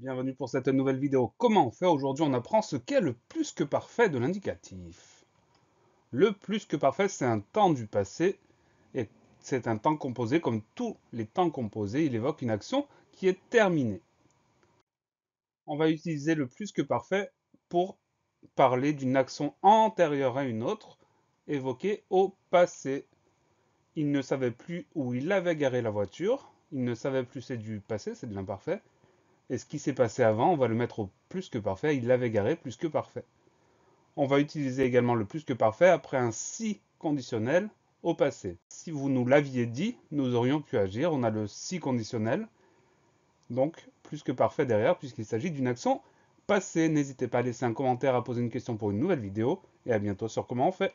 Bienvenue pour cette nouvelle vidéo. Comment on fait aujourd'hui On apprend ce qu'est le plus que parfait de l'indicatif. Le plus que parfait, c'est un temps du passé et c'est un temps composé. Comme tous les temps composés, il évoque une action qui est terminée. On va utiliser le plus que parfait pour parler d'une action antérieure à une autre évoquée au passé. Il ne savait plus où il avait garé la voiture. Il ne savait plus, c'est du passé, c'est de l'imparfait. Et ce qui s'est passé avant, on va le mettre au plus que parfait. Il l'avait garé plus que parfait. On va utiliser également le plus que parfait après un si conditionnel au passé. Si vous nous l'aviez dit, nous aurions pu agir. On a le si conditionnel, donc plus que parfait derrière, puisqu'il s'agit d'une action passée. N'hésitez pas à laisser un commentaire, à poser une question pour une nouvelle vidéo, et à bientôt sur comment on fait.